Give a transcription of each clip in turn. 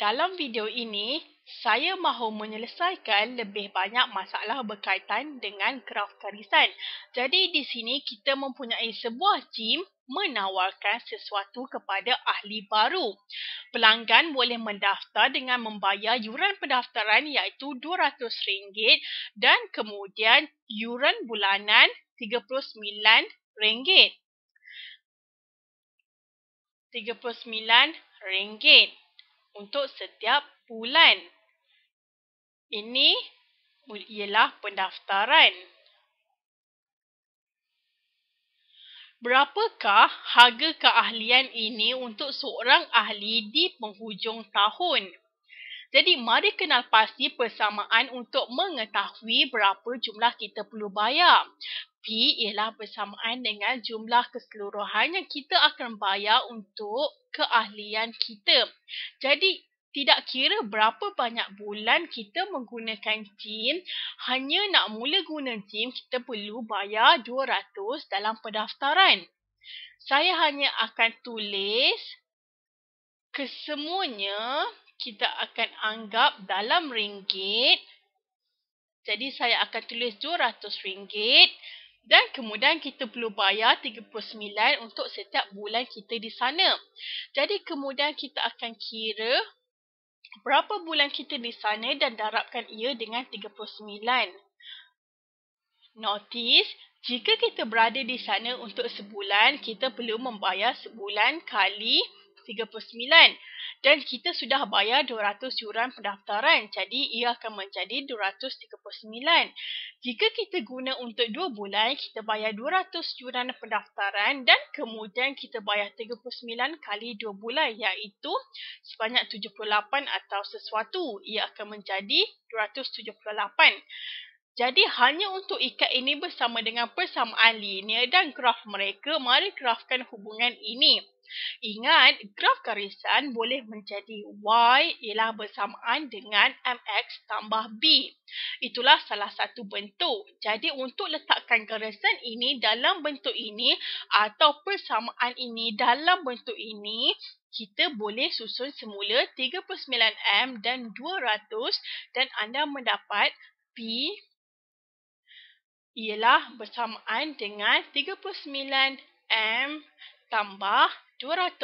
Dalam video ini, saya mahu menyelesaikan lebih banyak masalah berkaitan dengan graf garisan. Jadi di sini kita mempunyai sebuah gym menawarkan sesuatu kepada ahli baru. Pelanggan boleh mendaftar dengan membayar yuran pendaftaran iaitu RM200 dan kemudian yuran bulanan RM39. RM39 untuk setiap bulan. Ini ialah pendaftaran. Berapakah harga keahlian ini untuk seorang ahli di penghujung tahun? Jadi, mari kenal pasti persamaan untuk mengetahui berapa jumlah kita perlu bayar. P ialah bersamaan dengan jumlah keseluruhan yang kita akan bayar untuk keahlian kita. Jadi, tidak kira berapa banyak bulan kita menggunakan gym, hanya nak mula guna gym, kita perlu bayar 200 dalam pendaftaran. Saya hanya akan tulis kesemuanya kita akan anggap dalam ringgit. Jadi, saya akan tulis RM200 dan kemudian kita perlu bayar RM39 untuk setiap bulan kita di sana. Jadi kemudian kita akan kira berapa bulan kita di sana dan darabkan ia dengan RM39. Notice, jika kita berada di sana untuk sebulan, kita perlu membayar sebulan kali 39 dan kita sudah bayar 200 yuran pendaftaran jadi ia akan menjadi 239. Jika kita guna untuk 2 bulan kita bayar 200 yuran pendaftaran dan kemudian kita bayar 39 kali 2 bulan iaitu sebanyak 78 atau sesuatu ia akan menjadi 278. Jadi hanya untuk ikat ini bersama dengan persamaan linear dan graf mereka, mari grafkan hubungan ini. Ingat, graf garisan boleh menjadi Y ialah bersamaan dengan MX tambah B. Itulah salah satu bentuk. Jadi, untuk letakkan garisan ini dalam bentuk ini atau persamaan ini dalam bentuk ini, kita boleh susun semula 39M dan 200 dan anda mendapat B ialah bersamaan dengan 39M tambah 200. 200.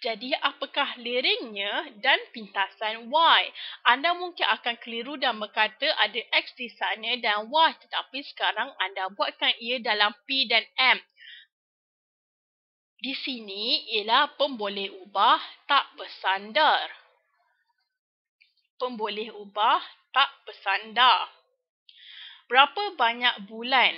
Jadi, apakah liringnya dan pintasan Y? Anda mungkin akan keliru dan berkata ada X di sana dan Y. Tetapi sekarang anda buatkan ia dalam P dan M. Di sini ialah pemboleh ubah tak bersandar. Pemboleh ubah tak bersandar. Berapa banyak bulan?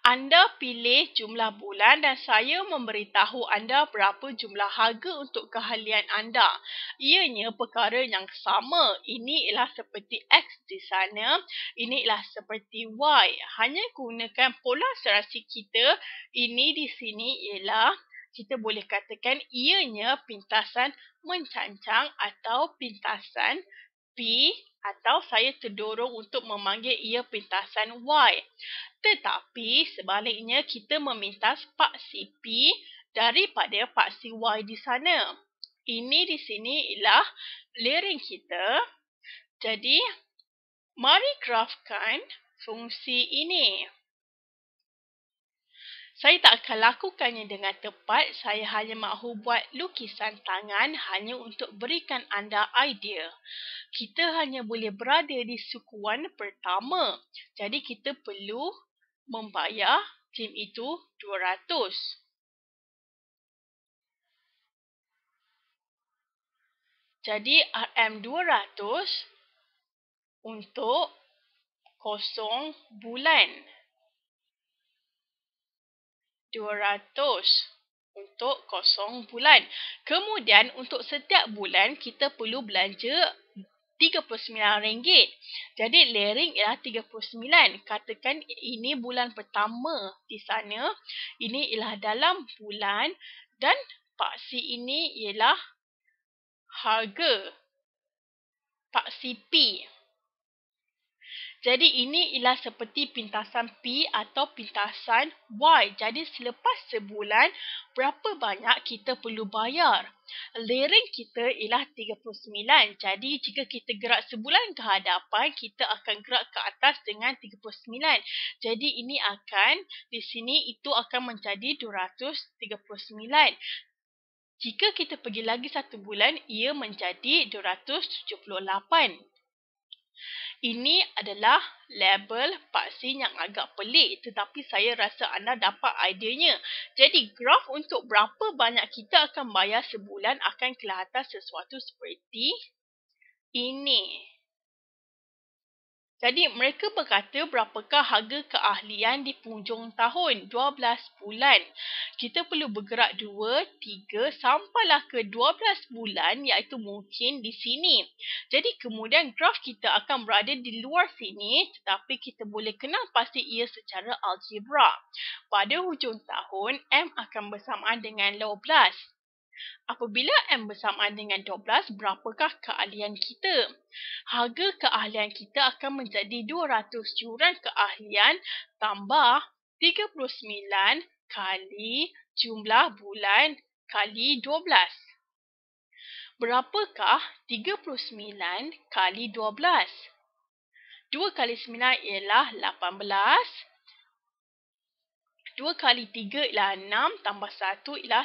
anda pilih jumlah bulan dan saya memberitahu anda berapa jumlah harga untuk keahlian anda. Ianya perkara yang sama. Ini ialah seperti X di sana. Ini ialah seperti Y. Hanya gunakan pola serasi kita. Ini di sini ialah kita boleh katakan ianya pintasan mencancang atau pintasan P atau saya terdorong untuk memanggil ia pentasan Y. Tetapi sebaliknya kita memintas paksi P daripada paksi Y di sana. Ini di sini ialah layering kita. Jadi, mari grafkan fungsi ini. Saya tak akan lakukannya dengan tepat, saya hanya mahu buat lukisan tangan hanya untuk berikan anda idea. Kita hanya boleh berada di sukuan pertama, jadi kita perlu membayar tim itu RM200. Jadi RM200 untuk kosong bulan. 200 untuk kosong bulan. Kemudian untuk setiap bulan kita perlu belanja RM39. Jadi layering ialah RM39. Katakan ini bulan pertama di sana. Ini ialah dalam bulan dan paksi ini ialah harga paksi P. Jadi ini ialah seperti pintasan P atau pintasan Y. Jadi selepas sebulan, berapa banyak kita perlu bayar? Lering kita ialah 39. Jadi jika kita gerak sebulan ke hadapan, kita akan gerak ke atas dengan 39. Jadi ini akan, di sini itu akan menjadi 239. Jika kita pergi lagi satu bulan, ia menjadi 278. Ini adalah label paksin yang agak pelik tetapi saya rasa anda dapat idenya. Jadi graf untuk berapa banyak kita akan bayar sebulan akan kelihatan sesuatu seperti ini. Jadi mereka berkata berapakah harga keahlian di penghujung tahun 12 bulan. Kita perlu bergerak 2, 3 sampailah ke 12 bulan iaitu mungkin di sini. Jadi kemudian graf kita akan berada di luar sini tetapi kita boleh kenal pasti ia secara algebra. Pada hujung tahun M akan bersamaan dengan 12. Apabila M bersamaan dengan 12, berapakah keahlian kita? Harga keahlian kita akan menjadi 200 curan keahlian tambah 39 kali jumlah bulan kali 12. Berapakah 39 kali 12? 2 kali 9 ialah 18. 2 kali 3 ialah 6 tambah 1 ialah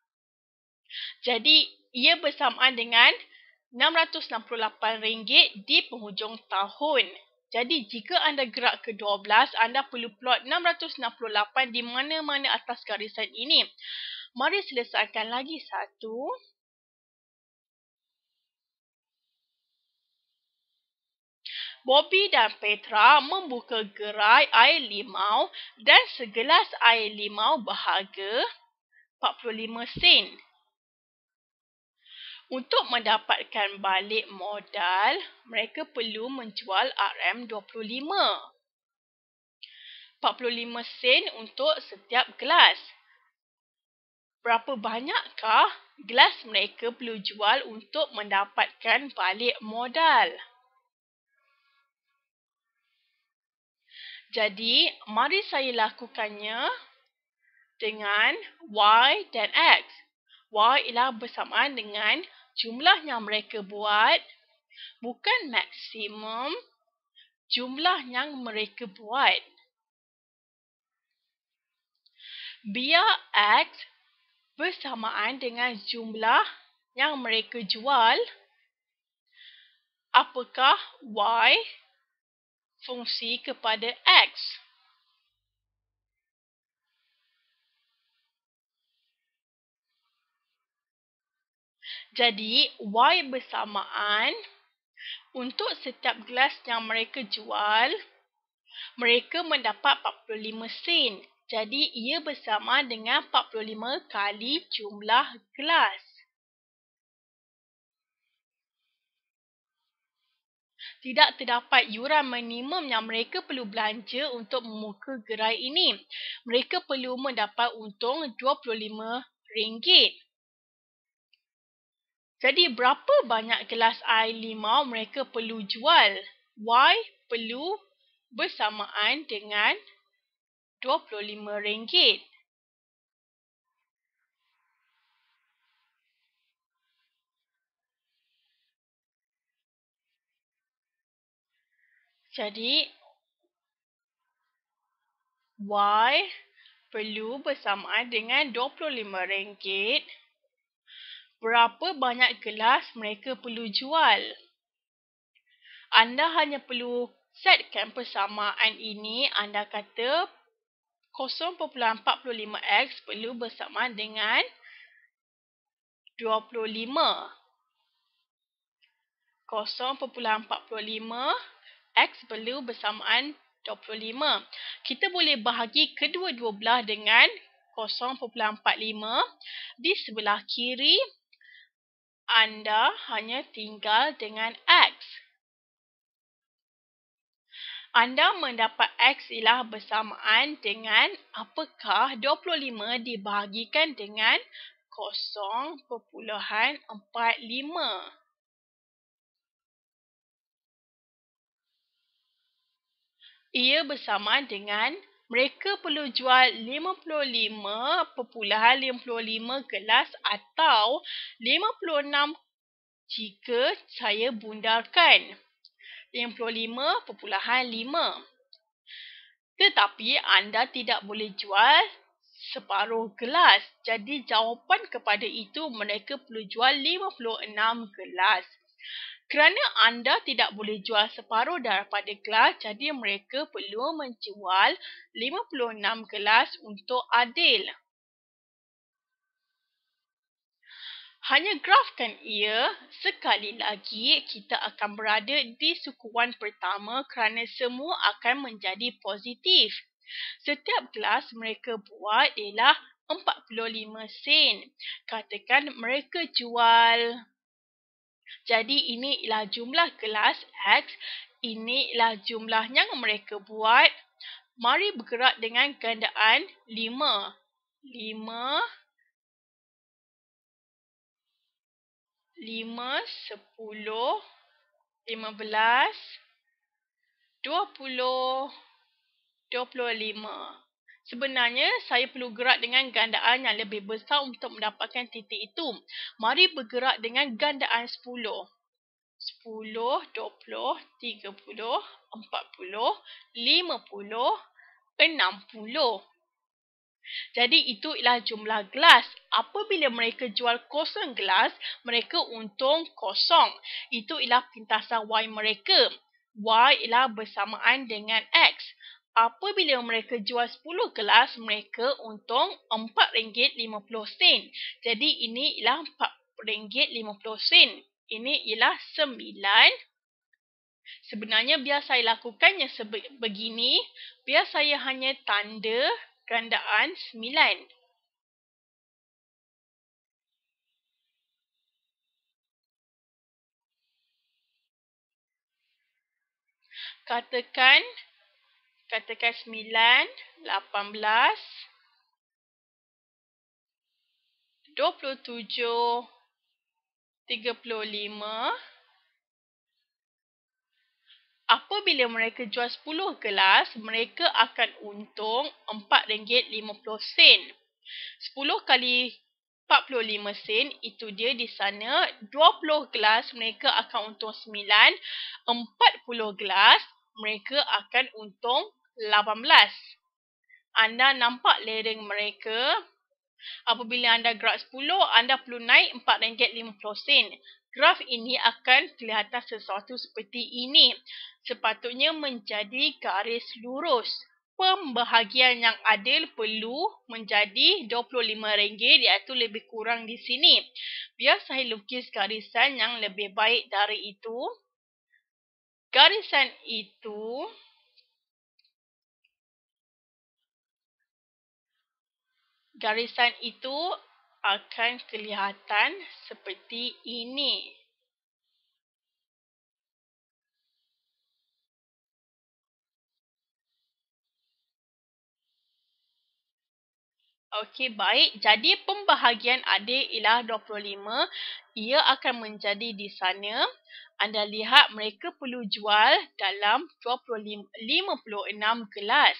Jadi ia bersamaan dengan RM668 di penghujung tahun. Jadi jika anda gerak ke 12, anda perlu plot 668 di mana-mana atas garisan ini. Mari selesaikan lagi satu. Bobby dan Petra membuka gerai air limau dan segelas air limau berharga 45 sen. Untuk mendapatkan balik modal, mereka perlu menjual RM25. 45 sen untuk setiap gelas. Berapa banyakkah gelas mereka perlu jual untuk mendapatkan balik modal? Jadi, mari saya lakukannya dengan Y dan X. Y ialah bersamaan dengan jumlah yang mereka buat bukan maksimum jumlah yang mereka buat. Biar X bersamaan dengan jumlah yang mereka jual, apakah Y fungsi kepada X? Jadi, Y bersamaan untuk setiap gelas yang mereka jual, mereka mendapat 45 sen. Jadi, ia bersama dengan 45 kali jumlah gelas. Tidak terdapat yuran minimum yang mereka perlu belanja untuk memuka gerai ini. Mereka perlu mendapat untung RM25. Jadi berapa banyak gelas air limau mereka perlu jual? Y perlu bersamaan dengan RM25. Jadi Y perlu bersamaan dengan RM25 berapa banyak gelas mereka perlu jual. Anda hanya perlu setkan persamaan ini, anda kata 0.45x perlu bersama dengan 25. 0.45x perlu bersamaan 25. Kita boleh bahagi kedua-dua belah dengan 0.45 di sebelah kiri anda hanya tinggal dengan X. Anda mendapat X ialah bersamaan dengan apakah 25 dibahagikan dengan 0.45. Ia bersamaan dengan 0.45 mereka perlu jual 55.55 gelas atau 56 jika saya bundarkan 55.5 tetapi anda tidak boleh jual separuh gelas jadi jawapan kepada itu mereka perlu jual 56 gelas kerana anda tidak boleh jual separuh daripada gelas, jadi mereka perlu menjual 56 gelas untuk adil. Hanya grafkan ia, sekali lagi kita akan berada di sukuan pertama kerana semua akan menjadi positif. Setiap gelas mereka buat ialah 45 sen. Katakan mereka jual... Jadi ini inilah jumlah kelas X, Ini inilah jumlah yang mereka buat. Mari bergerak dengan gandaan 5. 5 dua puluh, dua puluh lima. Sebenarnya, saya perlu gerak dengan gandaan yang lebih besar untuk mendapatkan titik itu. Mari bergerak dengan gandaan 10. 10, 20, 30, 40, 50, 60, Jadi itu ialah jumlah gelas. Apabila mereka jual kosong gelas, mereka untung kosong. Itu ialah pintasan Y mereka. Y ialah bersamaan dengan X apabila mereka jual 10 kelas mereka untung RM4.50. Jadi, ini ialah RM4.50. Ini ialah 9. Sebenarnya, biar saya lakukannya sebegini, biar saya hanya tanda gandaan 9. Katakan katakan 9, 18, 27, 35. Apabila mereka jual 10 gelas, mereka akan untung RM4.50. 10 kali 45 sen, itu dia di sana. 20 gelas, mereka akan untung 9. 40 gelas, mereka akan untung 18. Anda nampak lereng mereka. Apabila anda graf 10, anda perlu naik RM4.50. Graf ini akan kelihatan sesuatu seperti ini. Sepatutnya menjadi garis lurus. Pembahagian yang adil perlu menjadi RM25 iaitu lebih kurang di sini. Biar saya lukis garisan yang lebih baik dari itu. Garisan itu... garisan itu akan kelihatan seperti ini. Okey, baik. Jadi, pembahagian adik ialah 25. Ia akan menjadi di sana. Anda lihat mereka perlu jual dalam 25, 56 gelas.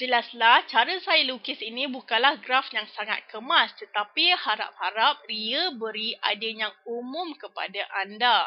Jelaslah cara saya lukis ini bukanlah graf yang sangat kemas tetapi harap-harap ia beri idea yang umum kepada anda.